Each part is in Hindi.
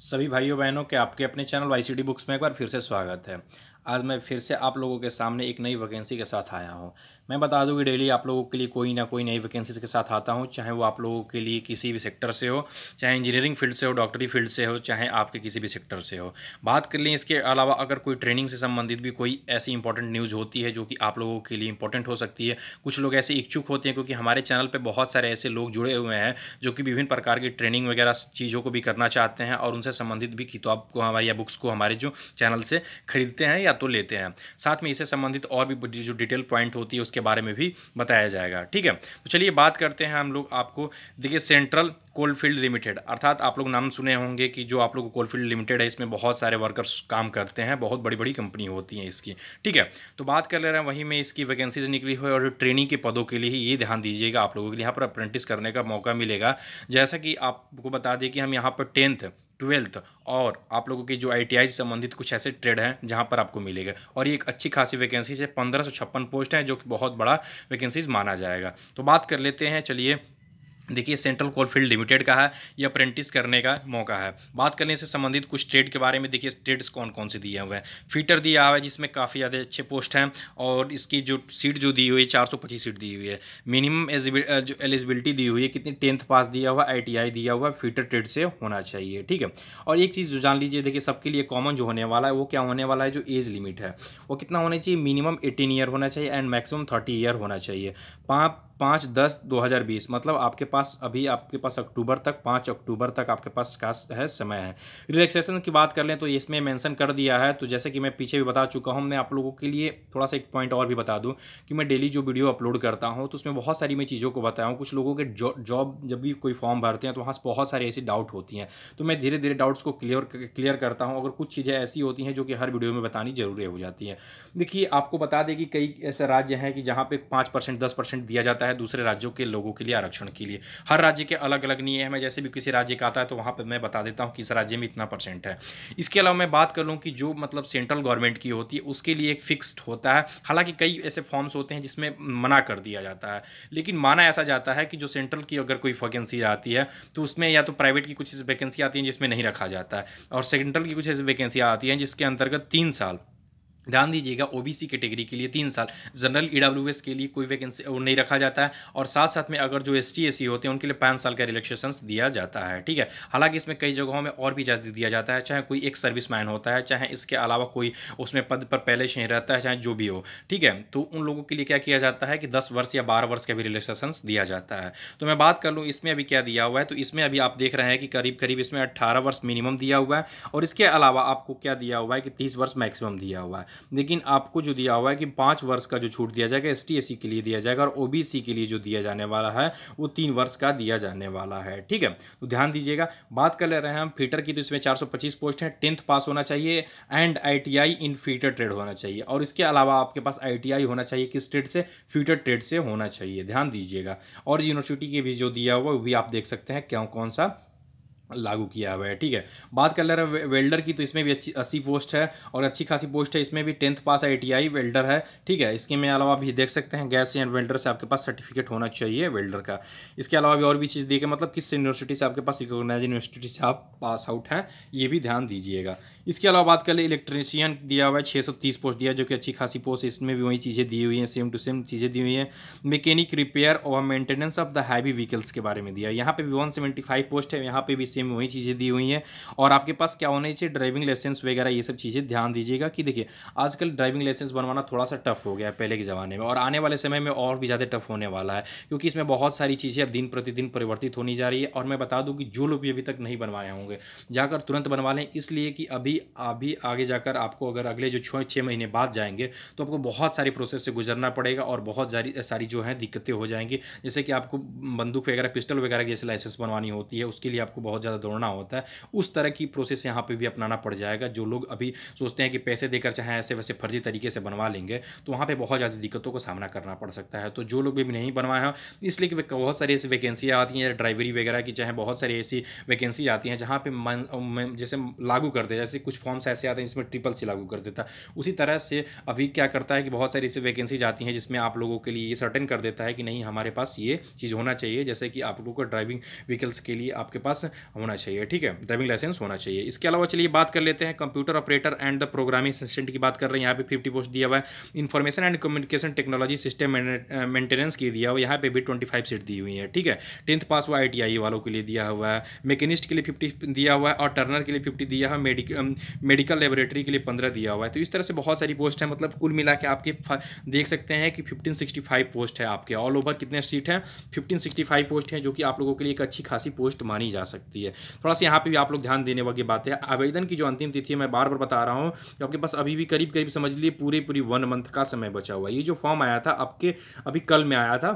सभी भाइयों बहनों के आपके अपने चैनल वाई बुक्स में एक बार फिर से स्वागत है आज मैं फिर से आप लोगों के सामने एक नई वैकेंसी के साथ आया हूँ मैं बता दूँ कि डेली आप लोगों के लिए कोई ना कोई नई वैकेंसीज के साथ आता हूँ चाहे वो आप लोगों के लिए किसी भी सेक्टर से हो चाहे इंजीनियरिंग फील्ड से हो डॉक्टरी फील्ड से हो चाहे आपके किसी भी सेक्टर से हो बात कर लें इसके अलावा अगर कोई ट्रेनिंग से संबंधित भी कोई ऐसी इंपॉर्टेंट न्यूज़ होती है जो कि आप लोगों के लिए इंपॉर्टेंट हो सकती है कुछ लोग ऐसे इच्छुक होते हैं क्योंकि हमारे चैनल पर बहुत सारे ऐसे लोग जुड़े हुए हैं जो कि विभिन्न प्रकार की ट्रेनिंग वगैरह चीज़ों को भी करना चाहते हैं और उनसे संबंधित भी किताब को हमारे या बुक्स को हमारे जो चैनल से खरीदते हैं या तो लेते हैं साथ में इसे संबंधित और भी जो डिटेल पॉइंट होती है उसके बारे में भी बताया जाएगा ठीक है तो चलिए बात करते हैं हम लोग आपको देखिए सेंट्रल कोलफील्ड लिमिटेड अर्थात आप लोग नाम सुने होंगे कि जो आप लोग कोलफील्ड लिमिटेड है इसमें बहुत सारे वर्कर्स काम करते हैं बहुत बड़ी बड़ी कंपनी होती है इसकी ठीक है तो बात कर ले रहे हैं वहीं में इसकी वैकेंसीज निकली हुई और ट्रेनिंग के पदों के लिए ही ये ध्यान दीजिएगा आप लोगों के लिए यहाँ पर अप्रेंटिस करने का मौका मिलेगा जैसा कि आपको बता दें कि हम यहाँ पर टेंथ ट्वेल्थ और आप लोगों के जो आई से संबंधित कुछ ऐसे ट्रेड हैं जहां पर आपको मिलेगा और ये एक अच्छी खासी वैकेंसीज है पंद्रह पोस्ट हैं जो कि बहुत बड़ा वैकेंसीज माना जाएगा तो बात कर लेते हैं चलिए देखिए सेंट्रल कोलफील्ड लिमिटेड का है ये अप्रेंटिस करने का मौका है बात करने से संबंधित कुछ ट्रेड के बारे में देखिए ट्रेड्स कौन कौन से दिए हुए हैं फीटर दिया हुआ है जिसमें काफ़ी ज़्यादा अच्छे पोस्ट हैं और इसकी जो सीट जो दी हुई है चार सीट दी हुई है मिनिमम एलिजिबिलिटी दी हुई है कितनी टेंथ पास दिया हुआ आई दिया हुआ फीटर ट्रेड से होना चाहिए ठीक है और एक चीज़ जो जान लीजिए देखिए सबके लिए कॉमन जो होने वाला है वो क्या होने वाला है जो एज लिमिट है वो कितना होना चाहिए मिनिमम एटीन ईयर होना चाहिए एंड मैक्सिमम थर्टी ईयर होना चाहिए पाँच पाँच दस दो हज़ार बीस मतलब आपके पास अभी आपके पास अक्टूबर तक पाँच अक्टूबर तक आपके पास का है समय है रिलैक्सेशन की बात कर लें तो इसमें मेंशन कर दिया है तो जैसे कि मैं पीछे भी बता चुका हूँ मैं आप लोगों के लिए थोड़ा सा एक पॉइंट और भी बता दूँ कि मैं डेली जो वीडियो अपलोड करता हूँ तो उसमें बहुत सारी मैं चीज़ों को बताया हूँ कुछ लोगों के जॉब जब भी कोई फॉर्म भरते हैं तो वहाँ बहुत सारी ऐसी डाउट होती हैं तो मैं धीरे धीरे डाउट्स को क्लियर क्लियर करता हूँ अगर कुछ चीज़ें ऐसी होती हैं जो कि हर वीडियो में बतानी जरूरी हो जाती हैं देखिए आपको बता दें कि कई ऐसे राज्य हैं कि जहाँ पर पाँच परसेंट दस परसेंट दिया जाता है है दूसरे राज्यों के लोगों के लिए आरक्षण के लिए हर राज्य के अलग अलग नियम है जैसे भी किसी राज्य का आता है तो वहाँ पर मैं बता देता हूँ किस राज्य में इतना परसेंट है इसके अलावा मैं बात कर लूँ कि जो मतलब सेंट्रल गवर्नमेंट की होती है उसके लिए एक फिक्सड होता है हालांकि कई ऐसे फॉर्म्स होते हैं जिसमें मना कर दिया जाता है लेकिन माना ऐसा जाता है कि जो सेंट्रल की अगर कोई वैकेंसी आती है तो उसमें या तो प्राइवेट की कुछ ऐसी वैकेंसी आती है जिसमें नहीं रखा जाता है और सेंट्रल की कुछ ऐसी वैकेंसी आती हैं जिसके अंतर्गत तीन साल ध्यान दीजिएगा ओबीसी कैटेगरी के, के लिए तीन साल जनरल ईडब्ल्यूएस e के लिए कोई वैकेंसी नहीं रखा जाता है और साथ साथ में अगर जो एस टी e होते हैं उनके लिए पाँच साल का रिलेक्सेशन दिया जाता है ठीक है हालांकि इसमें कई जगहों में और भी इजाज़त दिया जाता है चाहे कोई एक सर्विस मैन होता है चाहे इसके अलावा कोई उसमें पद पर पहले से ही रहता है चाहे जो भी हो ठीक है तो उन लोगों के लिए क्या किया जाता है कि दस वर्ष या बारह वर्ष का भी रिलेक्सेशन दिया जाता है तो मैं बात कर लूँ इसमें अभी क्या दिया हुआ है तो इसमें अभी आप देख रहे हैं कि करीब करीब इसमें अट्ठारह वर्ष मिनिमम दिया हुआ है और इसके अलावा आपको क्या दिया हुआ है कि तीस वर्ष मैक्सिमम दिया हुआ है लेकिन आपको जो दिया हुआ है कि पाँच वर्ष का जो छूट दिया जाएगा एस टी के लिए दिया जाएगा और ओ के लिए जो दिया जाने वाला है वो तीन वर्ष का दिया जाने वाला है ठीक है तो ध्यान दीजिएगा बात कर ले रहे हैं हम फीटर की तो इसमें चार पोस्ट हैं टेंथ पास होना चाहिए and I in fitter trade होना चाहिए और इसके अलावा आपके पास आई होना चाहिए किस ट्रेड से फ्यूटर ट्रेड से होना चाहिए ध्यान दीजिएगा और यूनिवर्सिटी के भी जो दिया हुआ वो भी आप देख सकते हैं क्यों कौन सा लागू किया हुआ है ठीक है बात कर ले रहे वेल्डर की तो इसमें भी अच्छी अस्सी पोस्ट है और अच्छी खासी पोस्ट है इसमें भी टेंथ पास आई वेल्डर है ठीक है इसके में अलावा भी देख सकते हैं गैस एंड वेल्डर से आपके पास सर्टिफिकेट होना चाहिए वेल्डर का इसके अलावा भी और भी चीज़ देखिए मतलब किस यूनिवर्सिटी से आपके पास रिकोगनाइज यूनिवर्सिटी से आप पास आउट हैं ये भी ध्यान दीजिएगा इसके अलावा बात कर ले इलेक्ट्रीशियन दिया हुआ है छः सौ तीस पोस्ट दिया जो कि अच्छी खासी पोस्ट इसमें भी वही चीज़ें दी हुई हैं सेम टू सेम चीज़ें दी हुई हैं मैकेनिक रिपेयर और maintenance of the heavy vehicles के बारे में दिया यहाँ पे भी वन सेवेंटी फाइव पोस्ट है यहाँ पे भी सेम वही चीज़ें दी हुई हैं और आपके पास क्या होना चाहिए ड्राइविंग लाइसेंस वगैरह ये सब चीज़ें ध्यान दीजिएगा कि देखिए आजकल ड्राइविंग लाइसेंस बनवाना थोड़ा सा टफ हो गया है पहले के ज़माने में और आने वाले समय में और भी ज़्यादा टफ होने वाला है क्योंकि इसमें बहुत सारी चीज़ें अब दिन प्रतिदिन परिवर्तित होनी जा रही है और मैं बता दूँ कि जो लोग भी अभी तक नहीं बनवाए होंगे जाकर तुरंत बनवा लें इसलिए कि अभी अभी अभी आगे जाकर आपको अगर अगले जो छः छः महीने बाद जाएंगे तो आपको बहुत सारी प्रोसेस से गुजरना पड़ेगा और बहुत सारी सारी जो है दिक्कतें हो जाएंगी जैसे कि आपको बंदूक वगैरह पिस्टल वगैरह जैसे लाइसेंस बनवानी होती है उसके लिए आपको बहुत ज़्यादा दौड़ना होता है उस तरह की प्रोसेस यहाँ पर भी अपनाना पड़ जाएगा जो लोग अभी सोचते हैं कि पैसे देकर चाहे ऐसे वैसे फर्जी तरीके से बनवा लेंगे तो वहाँ पर बहुत ज़्यादा दिक्कतों का सामना करना पड़ सकता है तो जो लोग भी नहीं बनवाए हैं इसलिए कि बहुत सारी ऐसी वैकेंसियाँ आती हैं ड्राइवरी वगैरह की चाहे बहुत सारी ऐसी वैकेंसी आती हैं जहाँ पर जैसे लागू करते हैं जैसे कुछ फॉर्म्स ऐसे आते हैं जिसमें ट्रिपल से लागू कर देता है उसी तरह से अभी क्या करता है कि बहुत सारी ऐसी वैकेंसी जाती हैं जिसमें आप लोगों के लिए ये सर्टेन कर देता है कि नहीं हमारे पास ये चीज़ होना चाहिए जैसे कि आप लोगों को ड्राइविंग व्हीकल्स के लिए आपके पास होना चाहिए ठीक है ड्राइविंग लाइसेंस होना चाहिए इसके अलावा चलिए बात कर लेते हैं computer operator and the programming assistant की बात कर रहे हैं यहाँ पे फिफ्टी पोस्ट दिया हुआ है information and communication technology system maintenance की दिया हुआ यहाँ पे भी ट्वेंटी फाइव सीट दी हुई है ठीक है टेंथ पास हुआ आई e वालों के लिए दिया हुआ है मैकेनिस्ट के लिए फिफ्टी दिया हुआ है और टर्नर के लिए फिफ्टी दिया हुआ है मेडिकल लेबोरेटरी के लिए पंद्रह दिया हुआ है तो इस तरह से बहुत सारी पोस्ट है मतलब कुल मिला के आपके देख सकते हैं कि फिफ्टीन सिक्सटी फाइव पोस्ट है आपके ऑल ओवर कितने सीट हैं फिफ्टीन सिक्सटी फाइव पोस्ट हैं जो कि आप लोगों के लिए एक अच्छी खासी पोस्ट मानी जा सकती है थोड़ा सा यहाँ पर भी आप लोग ध्यान देने वाली बात है आवेदन की जो अंतिम तिथि मैं बार बार बता रहा हूँ तो आपके पास अभी भी करीब करीब समझ लिए पूरे पूरी वन मंथ का समय बचा हुआ है ये जो फॉर्म आया था आपके अभी कल में आया था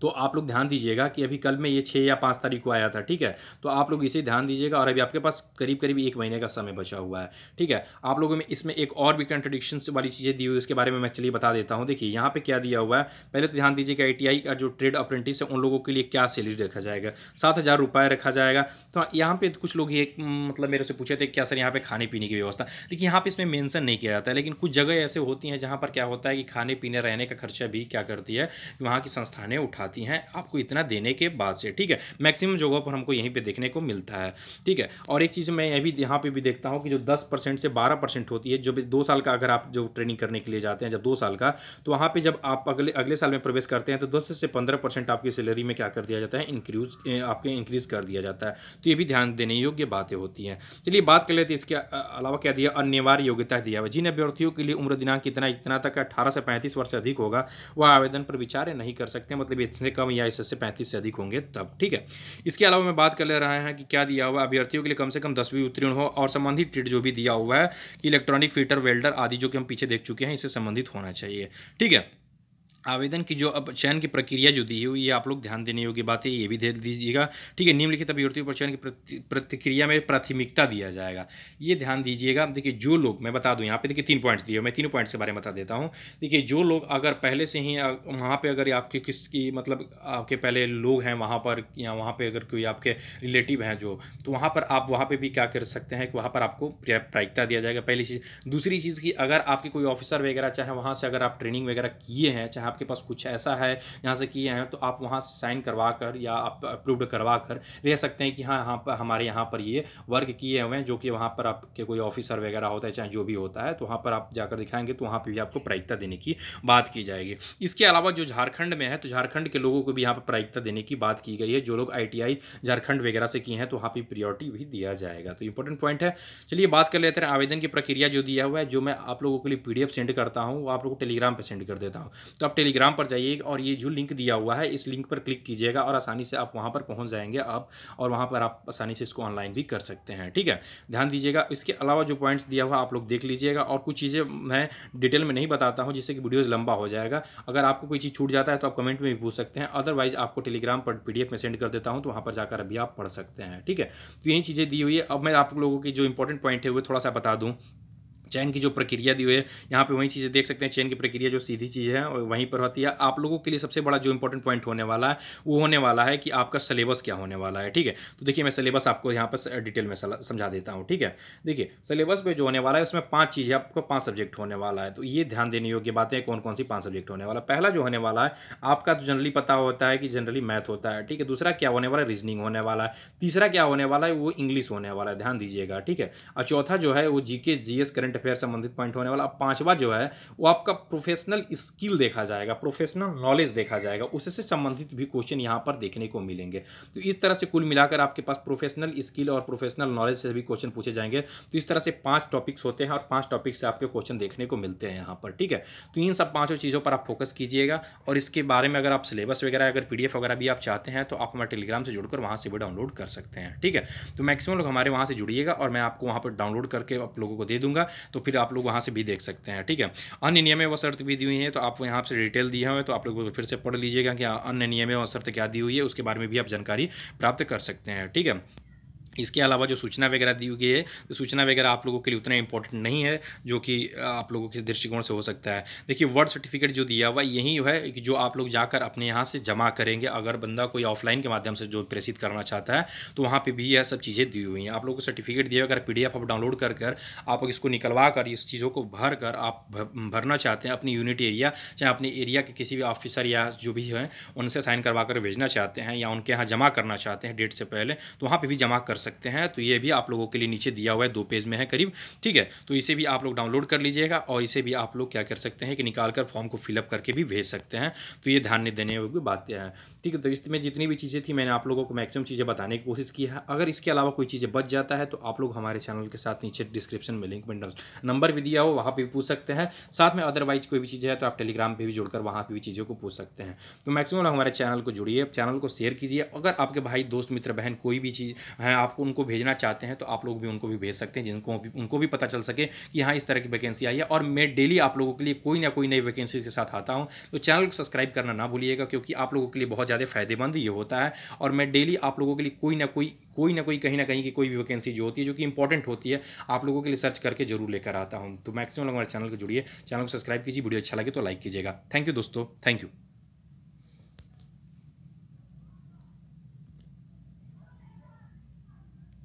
तो आप लोग ध्यान दीजिएगा कि अभी कल में ये छः या पाँच तारीख को आया था ठीक है तो आप लोग इसे ध्यान दीजिएगा और अभी आपके पास करीब करीब एक महीने का समय बचा हुआ है ठीक है आप लोगों में इसमें एक और भी कंट्रडिक्शन वाली चीज़ें दी हुई उसके बारे में मैं चलिए बता देता हूँ देखिए यहाँ पर क्या दिया हुआ है पहले तो ध्यान दीजिए कि आई का जो ट्रेड अप्रेंटिस है उन लोगों के लिए क्या सैलरी रखा जाएगा सात हज़ार रुपये रखा जाएगा तो यहाँ पर कुछ लोग ये मतलब मेरे से पूछे थे क्या सर यहाँ पर खाने पीने की व्यवस्था देखिए यहाँ पर इसमें मैंसन नहीं किया जाता है लेकिन कुछ जगह ऐसे होती हैं जहाँ पर क्या होता है कि खाने पीने रहने का खर्चा भी क्या करती है वहाँ की संस्थाएं उठा आती हैं आपको इतना देने के बाद से ठीक है मैक्सिमम जगहों पर हमको यहीं पर देखने को मिलता है ठीक है और एक चीज़ मैं ये भी यहाँ पे भी देखता हूँ कि जो दस परसेंट से बारह परसेंट होती है जो दो साल का अगर आप जो ट्रेनिंग करने के लिए जाते हैं जब दो साल का तो वहाँ पर जब आप अगले अगले साल में प्रवेश करते हैं तो दस से पंद्रह परसेंट आपकी सैलरी में क्या कर दिया जाता है इंक्रीज आपके इंक्रीज कर दिया जाता है तो ये भी ध्यान देने योग्य बातें होती हैं चलिए बात कर लेते इसके अलावा क्या दिया अनिवार्य योग्यता दिया हुआ जिन अभ्यर्थियों के लिए उम्र दिनांक कितना इतना तक अठारह से पैंतीस वर्ष से अधिक होगा वह आवेदन पर विचार नहीं कर सकते मतलब ये इससे कम या इससे पैंतीस से अधिक होंगे तब ठीक है इसके अलावा मैं बात कर ले रहा है कि क्या दिया हुआ अभ्यर्थियों के लिए कम से कम दसवीं उत्तीर्ण हो और संबंधित ट्रीट जो भी दिया हुआ है कि इलेक्ट्रॉनिक फीटर वेल्डर आदि जो कि हम पीछे देख चुके हैं इससे संबंधित होना चाहिए ठीक है आवेदन की जो अब चयन की प्रक्रिया जो दी हुई है आप लोग ध्यान देने योग्य बात है ये भी दे दीजिएगा ठीक है निम्नलिखित अभ्यर्थियों पर चयन की प्रतिक्रिया में प्राथमिकता दिया जाएगा ये ध्यान दीजिएगा देखिए जो लोग मैं बता दूं यहाँ पे देखिए तीन पॉइंट्स दिए मैं तीनों पॉइंट्स के बारे में बता देता हूँ देखिए जो लोग अगर पहले से ही वहाँ पर अगर आपके किसकी मतलब आपके पहले लोग हैं वहाँ पर या वहाँ पर अगर कोई आपके रिलेटिव हैं जो तो वहाँ पर आप वहाँ पर भी क्या कर सकते हैं कि वहाँ पर आपको प्रायिकता दिया जाएगा पहली चीज़ दूसरी चीज़ की अगर आपके कोई ऑफिसर वगैरह चाहे वहाँ से अगर आप ट्रेनिंग वगैरह किए हैं चाहे आपके पास कुछ ऐसा है यहाँ से किए हैं तो आप वहाँ साइन करवा कर या आप अप्रूव्ड करवा कर रह सकते हैं कि हाँ यहाँ पर हमारे यहाँ पर ये वर्क किए हुए हैं जो कि वहाँ पर आपके कोई ऑफिसर वगैरह होता है चाहे जो भी होता है तो वहाँ पर आप जाकर दिखाएंगे तो वहाँ पर भी आपको प्रायिकता देने की बात की जाएगी इसके अलावा जो झारखंड में है तो झारखंड के लोगों को भी यहाँ पर प्रायिकता देने की बात की गई है जो लोग आई झारखंड वगैरह से किए हैं तो वहाँ पर प्रियोरिटी भी दिया जाएगा तो इंपॉर्टेंट पॉइंट है चलिए बात कर लेते हैं आवेदन की प्रक्रिया जो दिया हुआ है जो मैं आप लोगों के लिए पी सेंड करता हूँ वो आप लोगों को टेलीग्राम पर सेंड कर देता हूँ तो आप टेलीग्राम पर जाइए और ये जो लिंक दिया हुआ है इस लिंक पर क्लिक कीजिएगा और आसानी से आप वहाँ पर पहुँच जाएंगे आप और वहाँ पर आप आसानी से इसको ऑनलाइन भी कर सकते हैं ठीक है ध्यान दीजिएगा इसके अलावा जो पॉइंट्स दिया हुआ आप लोग देख लीजिएगा और कुछ चीज़ें मैं डिटेल में नहीं बताता हूँ जिससे कि वीडियोज़ लंबा हो जाएगा अगर आपको कोई चीज़ छूट जाता है तो आप कमेंट में भी पूछ सकते हैं अदरवाइज आपको टेलीग्राम पर पी में सेंड कर देता हूँ तो वहाँ पर जाकर अभी आप पढ़ सकते हैं ठीक है तो यही चीज़ें दी हुई है अब मैं आप लोगों की जो इंपॉर्टेंट पॉइंट है वो थोड़ा सा बता दूँ चैन की जो प्रक्रिया दी हुई है यहाँ पे वही चीज़ें देख सकते हैं चैन की प्रक्रिया जो सीधी चीज़ है और वहीं पर होती है आप लोगों के लिए सबसे बड़ा जो इंपॉर्टेंट पॉइंट होने वाला है वो होने वाला है कि आपका सिलेबस क्या होने वाला है ठीक है तो देखिए मैं सिलेबस आपको यहाँ पर डिटेल में समझा देता हूँ ठीक है देखिए सिलेबस में जो होने वाला है उसमें पाँच चीज़ें आपको पाँच सब्जेक्ट होने वाला है तो ये ध्यान देने योग्य बातें हैं कौन कौन सी पाँच सब्जेक्ट होने वाला पहला जो होने वाला है आपका तो जनरली पता होता है कि जनरली मैथ होता है ठीक है दूसरा क्या होने वाला है रीजनिंग होने वाला है तीसरा क्या होने वाला है वो इंग्लिश होने वाला है ध्यान दीजिएगा ठीक है और चौथा जो है वो जी के करंट अफेयर संबंधित पॉइंट होने वाला पांचवा जो है वो आपका प्रोफेशनल स्किल देखा जाएगा प्रोफेशनल नॉलेज देखा जाएगा उससे संबंधित भी क्वेश्चन यहाँ पर देखने को मिलेंगे तो इस तरह से कुल मिलाकर आपके पास प्रोफेशनल स्किल और प्रोफेशनल नॉलेज से भी क्वेश्चन पूछे जाएंगे तो इस तरह से पांच टॉपिक्स होते हैं और पांच टॉपिक से आपके क्वेश्चन देखने को मिलते हैं यहाँ पर ठीक है तो इन सब पाँचों चीज़ों पर आप फोकस कीजिएगा और इसके बारे में अगर आप सिलेबस वगैरह अगर पी वगैरह भी आप चाहते हैं तो आप हमारे टेलीग्राम से जुड़कर वहाँ से भी डाउनलोड कर सकते हैं ठीक है तो मैक्सिमम लोग हमारे वहाँ से जुड़िएगा और मैं आपको वहाँ पर डाउनलोड करके आप लोगों को दे दूंगा तो फिर आप लोग वहाँ से भी देख सकते हैं ठीक है अन्य नियमें व शर्त भी दी हुई हैं तो आपको यहाँ से डिटेल दिया हुआ है तो आप लोग फिर से पढ़ लीजिएगा कि अन्य नियमें व शर्त क्या दी हुई है उसके बारे में भी आप जानकारी प्राप्त कर सकते हैं ठीक है इसके अलावा जो सूचना वगैरह दी गई है तो सूचना वगैरह आप लोगों के लिए उतना इंपॉर्टेंट नहीं है जो कि आप लोगों के दृष्टिकोण से हो सकता है देखिए वर्ड सर्टिफिकेट जो दिया हुआ यही है कि जो आप लोग जाकर अपने यहाँ से जमा करेंगे अगर बंदा कोई ऑफलाइन के माध्यम से जो प्रेषित करना चाहता है तो वहाँ पर भी यह सब चीज़ें दी हुई हैं आप लोग को सर्टिफिकेट दिया अगर पी आप डाउनलोड कर कर आप इसको निकलवा कर इस चीज़ों को भर कर आप भरना चाहते हैं अपनी यूनिट एरिया चाहे अपने एरिया के किसी भी ऑफिसर या जो भी हैं उनसे साइन करवा कर भेजना चाहते हैं या उनके यहाँ जमा करना चाहते हैं डेट से पहले तो वहाँ पर भी जमा कर सकते सकते हैं तो ये भी आप लोगों के लिए नीचे दिया हुआ है दो पेज में है करीब ठीक है तो इसे भी आप लोग डाउनलोड कर लीजिएगा और इसे भी आप लोग क्या कर सकते हैं कि निकाल कर फॉर्म को फिलअप करके भी भेज सकते हैं तो ये ध्यान देने की बातें हैं ठीक है तो इसमें जितनी भी चीज़ें थी मैंने आप लोगों को मैक्सिमम चीज़ें बताने की कोशिश की है अगर इसके अलावा कोई चीज़ें बच जाता है तो आप लोग हमारे चैनल के साथ नीचे डिस्क्रिप्शन में लिंक में नंबर भी दिया हो वहाँ पर भी पूछ सकते हैं साथ में अदरवाइज कोई भी चीज़ है तो आप टेलीग्राम पर भी जुड़कर वहाँ पर भी चीज़ों को पूछ सकते हैं तो मैक्सिमम हमारे चैनल को जुड़िए चैनल को शेयर कीजिए अगर आपके भाई दोस्त मित्र बहन कोई भी चीज़ है आप आप उनको भेजना चाहते हैं तो आप लोग भी उनको भी भेज सकते हैं जिनको भी उनको भी पता चल सके कि हाँ इस तरह की वैकेंसी आई है और मैं डेली आप लोगों के लिए कोई ना कोई नई वैकेंसी के साथ आता हूँ तो चैनल को सब्सक्राइब करना ना भूलिएगा क्योंकि आप लोगों के लिए बहुत ज़्यादा फायदेमंद ये होता है और मैं डेली आप लोगों के लिए कोई ना कोई कोई ना कोई कहीं ना कहीं की कोई भी वैकेंसी जो होती है जो कि इंपॉर्टेंट होती है आप लोगों के लिए सर्च करके जरूर लेकर आता हूँ तो मैक्सिमम लोग हमारे चैनल को जुड़िए चैनल को सब्सक्राइब कीजिए वीडियो अच्छा लगे तो लाइक कीजिएगा थैंक यू दोस्तों थैंक यू